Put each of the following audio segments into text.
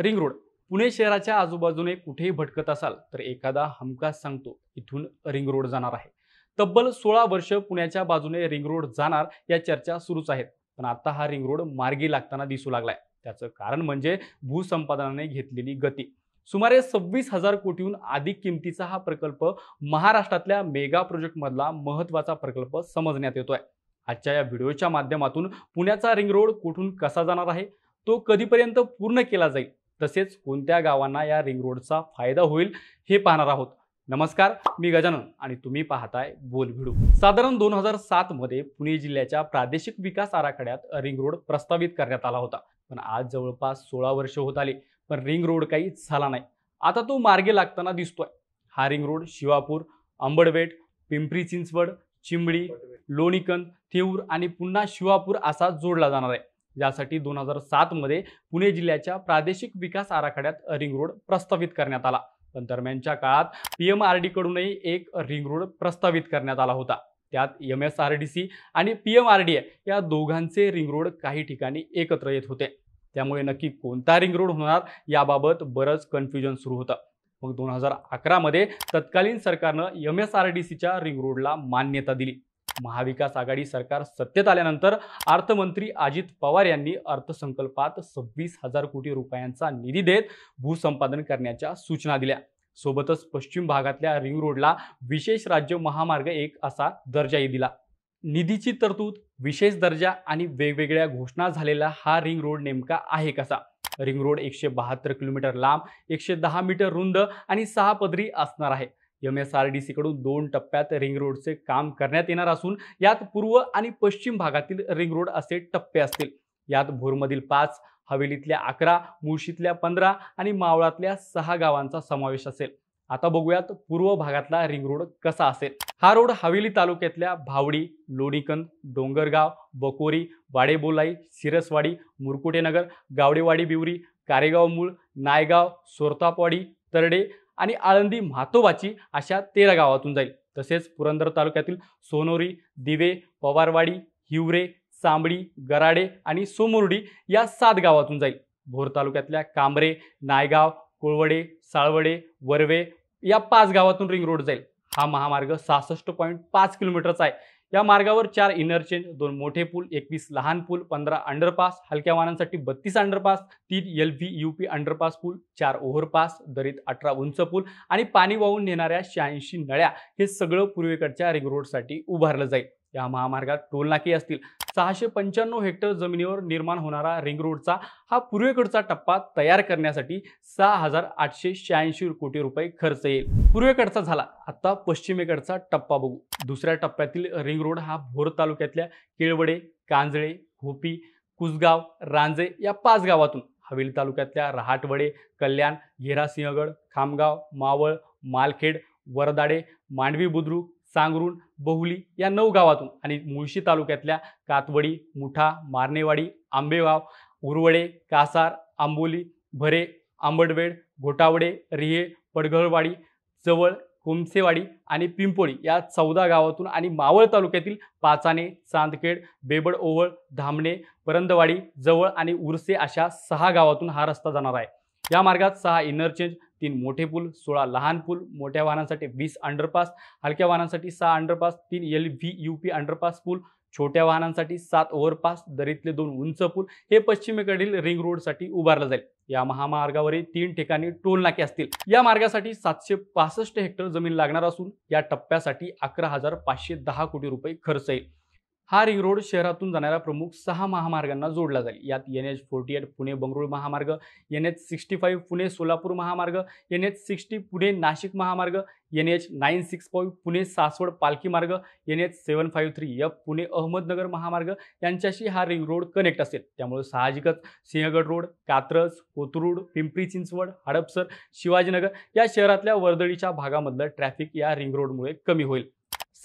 ring road Pune शहराच्या आजूबाजूने कुठेही भटकत असाल तर एखादा हमका सांगतो इथून रिंग रोड जाणार आहे तब्बल सोळा वर्ष पुण्याच्या बाजूने रिंग रोड जाणार या चर्चा सुरूच आहेत पण आता हा रिंग रोड मार्गी लागताना दिसू लागलाय त्याचं कारण म्हणजे भूसंपादनाने घेतलेली गती सुमारे सव्वीस हजार कोटीहून अधिक किमतीचा हा प्रकल्प महाराष्ट्रातल्या मेगा प्रोजेक्टमधला महत्त्वाचा प्रकल्प समजण्यात येतोय आजच्या या व्हिडिओच्या माध्यमातून पुण्याचा रिंग रोड कुठून कसा जाणार आहे तो कधीपर्यंत पूर्ण केला जाईल तसेच कोणत्या गावांना या रिंग रोडचा फायदा होईल हे पाहणार आहोत नमस्कार मी गजानन आणि तुम्ही पाहताय बोल भिडू साधारण दोन हजार सात मध्ये पुणे जिल्ह्याच्या प्रादेशिक विकास आराखड्यात रिंग रोड प्रस्तावित करण्यात आला होता पण आज जवळपास सोळा वर्ष होत आली पण रिंग रोड काही झाला नाही आता तो मार्गे लागताना दिसतोय हा रिंग रोड शिवापूर आंबडवेट पिंपरी चिंचवड चिंबळी लोणीकंद थेऊर आणि पुन्हा शिवापूर असा जोडला जाणार आहे यासाठी दोन हजार सातमध्ये पुणे जिल्ह्याच्या प्रादेशिक विकास आराखड्यात रिंग रोड प्रस्तावित करण्यात आला पण दरम्यानच्या काळात पी एम आर डीकडूनही एक रिंग रोड प्रस्तावित करण्यात आला होता त्यात M S R D C आणि P M R D A या दोघांचे रिंग रोड काही ठिकाणी एकत्र येत होते त्यामुळे नक्की कोणता रिंग रोड होणार याबाबत बरंच कन्फ्युजन सुरू होतं मग दोन हजार अकरामध्ये तत्कालीन सरकारनं एम एस आर डी सीच्या रिंग रोडला मान्यता दिली महाविकास आघाडी सरकार सत्तेत आल्यानंतर अर्थमंत्री अजित पवार यांनी अर्थसंकल्पात सव्वीस हजार कोटी रुपयांचा निधी देत भूसंपादन करण्याच्या सूचना दिल्या सोबतच पश्चिम भागातल्या रिंग रोडला विशेष राज्य महामार्ग एक असा दर्जाही दिला निधीची तरतूद विशेष दर्जा आणि वेगवेगळ्या घोषणा झालेला हा रिंग रोड नेमका आहे कसा रिंग रोड एकशे बहात्तर किलोमीटर लांब एकशे दहा मीटर रुंद आणि सहा पदरी असणार आहे एम एस आर डी कडून दोन टप्प्यात रिंग रोडचे काम करण्यात येणार असून यात पूर्व आणि पश्चिम भागातील रिंग रोड असे टप्पे असतील यात भोरमधील पाच हवेलीतल्या अकरा मुळशीतल्या पंधरा आणि मावळातल्या सहा गावांचा समावेश असेल आता बघूयात पूर्व भागातला रिंग रोड कसा असेल हा रोड हवेली तालुक्यातल्या भावडी लोणीकंद डोंगरगाव बकोरी वाडेबोलाई सिरसवाडी मुरकुटेनगर गावडेवाडी बिवरी कारेगाव मूळ नायगाव सोरतापवाडी तरडे आणि आळंदी म्हातोबाची अशा तेरा गावातून जाईल तसेच पुरंदर तालुक्यातील सोनोरी दिवे पवारवाडी हिवरे चांबडी गराडे आणि सोमुर्डी या सात गावातून जाईल भोर तालुक्यातल्या कांबरे नायगाव कोळवडे साळवडे वरवे या पाच गावातून रिंग रोड जाईल हा महामार्ग सहासष्ट पॉईंट पाच किलोमीटरचा आहे या मार्गावर चार इनरचेंज दोन मोठे पूल एकवीस लहान पूल पंधरा अंडरपास हलक्या वाहनांसाठी बत्तीस अंडरपास तीन L V U P underpass पूल चार ओव्हरपास दरीत अठरा उंच पूल आणि पाणी वाहून नेणाऱ्या शहाऐंशी नळ्या हे सगळं पूर्वेकडच्या रिंग रोडसाठी उभारलं जाईल या महामार्गात नाकी असतील सहाशे पंच्याण्णव हेक्टर जमिनीवर निर्माण होणारा रिंग रोडचा हा पूर्वेकडचा टप्पा तयार करण्यासाठी सहा हजार आठशे शहाऐंशी कोटी रुपये खर्च येईल पूर्वेकडचा झाला आता पश्चिमेकडचा टप्पा बघू दुसऱ्या टप्प्यातील रिंग रोड हा भोर तालुक्यातल्या केळवडे कांजळे होपी कुसगाव रांजे या पाच गावातून हवेली तालुक्यातल्या रहाटवडे कल्याण घेरासिंहगड खामगाव मावळ मालखेड वरदाडे मांडवी बुद्रुक सांगरुण बहुली या नऊ गावातून आणि मुळशी तालुक्यातल्या कातवडी मुठा मारणेवाडी आंबेगाव उरवळे कासार आंबोली भरे आंबडवेड घोटावडे रिहे पडघळवाडी जवळ कुमसेवाडी आणि पिंपोळी या चौदा गावातून आणि मावळ तालुक्यातील पाचाने चांदखेड बेबड ओवळ धामणे परंदवाडी जवळ आणि उरसे अशा सहा गावातून हा रस्ता जाणार आहे या मार्गात सहा इनरचेंज तीन मोठे पूल सोळा लहान पूल मोठ्या वाहनांसाठी वीस अंडरपास हलक्या वाहनांसाठी सहा अंडरपास तीन L V U P underpass पूल छोट्या वाहनांसाठी सात ओव्हरपास दरीतले दोन उंच पूल हे पश्चिमेकडील रिंग रोडसाठी उभारलं जाईल या महामार्गावरील तीन ठिकाणी टोल नाके असतील या मार्गासाठी सातशे पासष्ट हेक्टर जमीन लागणार असून या टप्प्यासाठी अकरा हजार पाचशे दहा कोटी रुपये खर्च येईल हा रिंग रोड शहरातून जाणाऱ्या प्रमुख सहा महामार्गांना जोडला जाईल यात N H forty eight Pune Bengaluru महामार्ग N H sixty five Pune Solapur महामार्ग N H sixty Pune Nashik महामार्ग N H nine six five Pune Saswad पालखी मार्ग N H seven five three य पुणे अहमदनगर महामार्ग यांच्याशी हा रिंग रोड कनेक्ट असेल त्यामुळे साहजिकच सिंहगड रोड कात्रज कोथरूड पिंपरी चिंचवड हडपसर शिवाजीनगर या शहरातल्या वर्दळीच्या भागामधलं ट्रॅफिक या रिंग रोडमुळे कमी होईल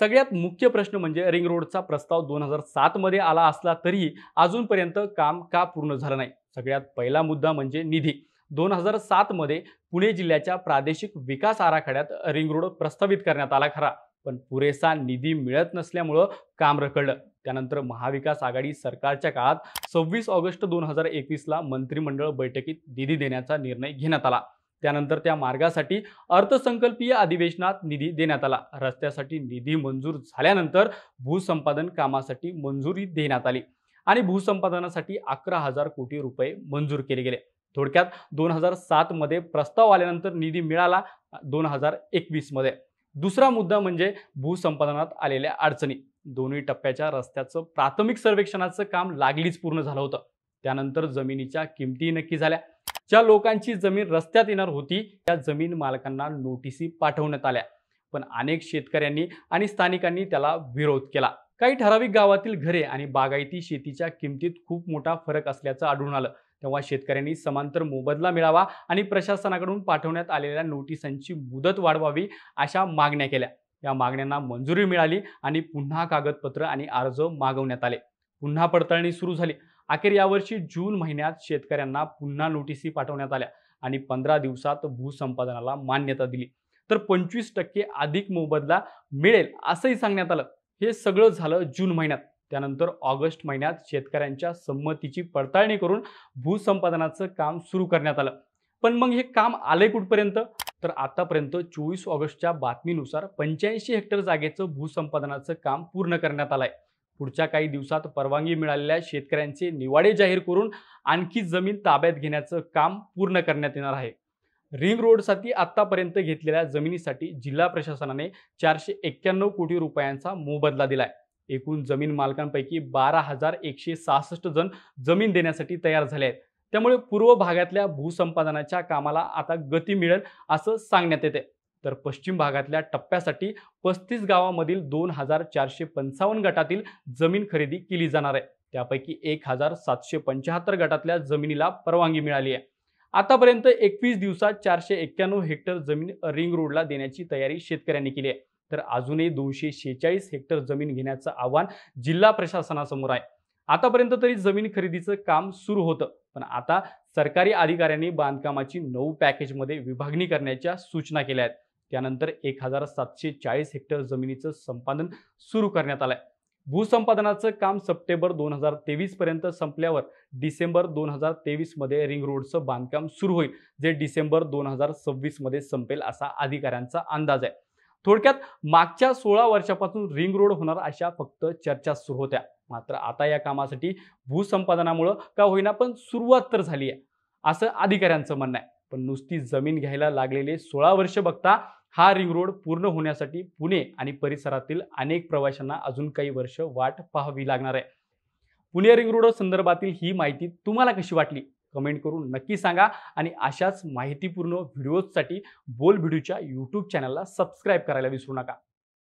सगळ्यात मुख्य प्रश्न म्हणजे रिंग रोडचा प्रस्ताव दोन हजार सातमध्ये आला असला तरीही अजूनपर्यंत काम का पूर्ण झालं नाही सगळ्यात पहिला मुद्दा म्हणजे निधी दोन हजार सातमध्ये पुणे जिल्ह्याच्या प्रादेशिक विकास आराखड्यात रिंग रोड प्रस्तावित करण्यात आला खरा पण पुरेसा निधी मिळत नसल्यामुळं काम रखडलं त्यानंतर महाविकास आघाडी सरकारच्या काळात सव्वीस ऑगस्ट दोन हजार एकवीसला मंत्रिमंडळ बैठकीत निधी देण्याचा निर्णय घेण्यात आला त्यानंतर त्या मार्गासाठी अर्थसंकल्पीय अधिवेशनात निधी देण्यात आला रस्त्यासाठी निधी मंजूर झाल्यानंतर भूसंपादन कामासाठी मंजुरी देण्यात आली आणि भूसंपादनासाठी अकरा हजार कोटी रुपये मंजूर केले गेले थोडक्यात दोन हजार सातमध्ये प्रस्ताव आल्यानंतर निधी मिळाला दोन हजार एकवीसमध्ये दुसरा मुद्दा म्हणजे भूसंपादनात आलेल्या अडचणी दोन्ही टप्प्याच्या रस्त्याचं प्राथमिक सर्वेक्षणाचं काम लागलीच पूर्ण झालं होतं त्यानंतर जमिनीच्या किमती नक्की झाल्या ज्या लोकांची जमीन रस्त्यात येणार होती त्या जमीन मालकांना नोटिसी पाठवण्यात आल्या पण अनेक शेतकऱ्यांनी आणि स्थानिकांनी त्याला विरोध केला काही ठराविक गावातील घरे आणि बागायती शेतीच्या किमतीत खूप मोठा फरक असल्याचं आढळून आलं तेव्हा शेतकऱ्यांनी समांतर मोबदला मिळावा आणि प्रशासनाकडून पाठवण्यात आलेल्या नोटिसांची मुदत वाढवावी अशा मागण्या केल्या या मागण्यांना मंजुरी मिळाली आणि पुन्हा कागदपत्र आणि अर्ज मागवण्यात आले पुन्हा पडताळणी सुरू झाली अखेर यावर्षी जून महिन्यात शेतकऱ्यांना पुन्हा नोटिसी पाठवण्यात आल्या आणि पंधरा दिवसात भूसंपादनाला मान्यता दिली तर पंचवीस टक्के अधिक मोबदला मिळेल असंही सांगण्यात आलं हे सगळं झालं जून महिन्यात त्यानंतर ऑगस्ट महिन्यात शेतकऱ्यांच्या संमतीची पडताळणी करून भूसंपादनाचं काम सुरू करण्यात आलं पण मग हे काम आलंय कुठपर्यंत तर आतापर्यंत चोवीस ऑगस्टच्या बातमीनुसार पंच्याऐंशी हेक्टर जागेचं भूसंपादनाचं काम पूर्ण करण्यात आलं आहे पुढच्या काही दिवसात परवानगी मिळालेल्या शेतकऱ्यांचे निवाडे जाहीर करून आणखी जमीन ताब्यात घेण्याचं काम पूर्ण करण्यात येणार आहे रिंग रोडसाठी आत्तापर्यंत घेतलेल्या जमिनीसाठी जिल्हा प्रशासनाने चारशे एक्क्याण्णव कोटी रुपयांचा मोबदला दिलाय एकूण जमीन मालकांपैकी बारा हजार एकशे सहासष्ट जण जमीन देण्यासाठी तयार झाले आहेत त्यामुळे पूर्व भागातल्या भूसंपादनाच्या कामाला आता गती मिळेल असं सांगण्यात येते तर पश्चिम भागातल्या टप्प्यासाठी पस्तीस गावामधील दोन हजार चारशे पंचावन्न गटातील जमीन खरेदी केली जाणार आहे त्यापैकी एक हजार सातशे पंच्याहत्तर गटातल्या जमिनीला परवानगी मिळाली आहे आतापर्यंत एकवीस दिवसात चारशे एक्क्याण्णव हेक्टर जमीन रिंग रोडला देण्याची तयारी शेतकऱ्यांनी केली आहे तर अजूनही दोनशे शेहेचाळीस हेक्टर जमीन घेण्याचं आव्हान जिल्हा प्रशासनासमोर आहे आतापर्यंत तरी जमीन खरेदीचं काम सुरू होतं पण आता सरकारी अधिकाऱ्यांनी बांधकामाची नऊ पॅकेजमध्ये विभागणी करण्याच्या सूचना केल्या आहेत त्यानंतर एक हजार सातशे चाळीस हेक्टर जमिनीचं संपादन सुरू करण्यात आलंय भूसंपादनाचं काम सप्टेंबर दोन हजार तेवीस पर्यंत संपल्यावर डिसेंबर दोन हजार मध्ये रिंग रोडचं बांधकाम सुरू होईल जे डिसेंबर दोन हजार सव्वीस मध्ये संपेल असा अधिकाऱ्यांचा अंदाज आहे थोडक्यात मागच्या सोळा वर्षापासून रिंग रोड होणार अशा फक्त चर्चा सुरू होत्या मात्र आता या कामासाठी भूसंपादनामुळं का होईना पण सुरुवात तर झाली आहे असं अधिकाऱ्यांचं म्हणणं आहे पण नुसती जमीन घ्यायला लागलेले सोळा वर्ष बघता हा रिंग रोड पूर्ण होण्यासाठी पुणे आणि परिसरातील अनेक प्रवाशांना अजून काही वर्ष वाट पाहावी लागणार आहे पुणे रिंग रोड संदर्भातील ही माहिती तुम्हाला कशी वाटली कमेंट करून नक्की सांगा आणि अशाच माहितीपूर्ण व्हिडिओजसाठी बोल व्हिडिओच्या यूट्यूब चॅनलला सबस्क्राईब करायला विसरू नका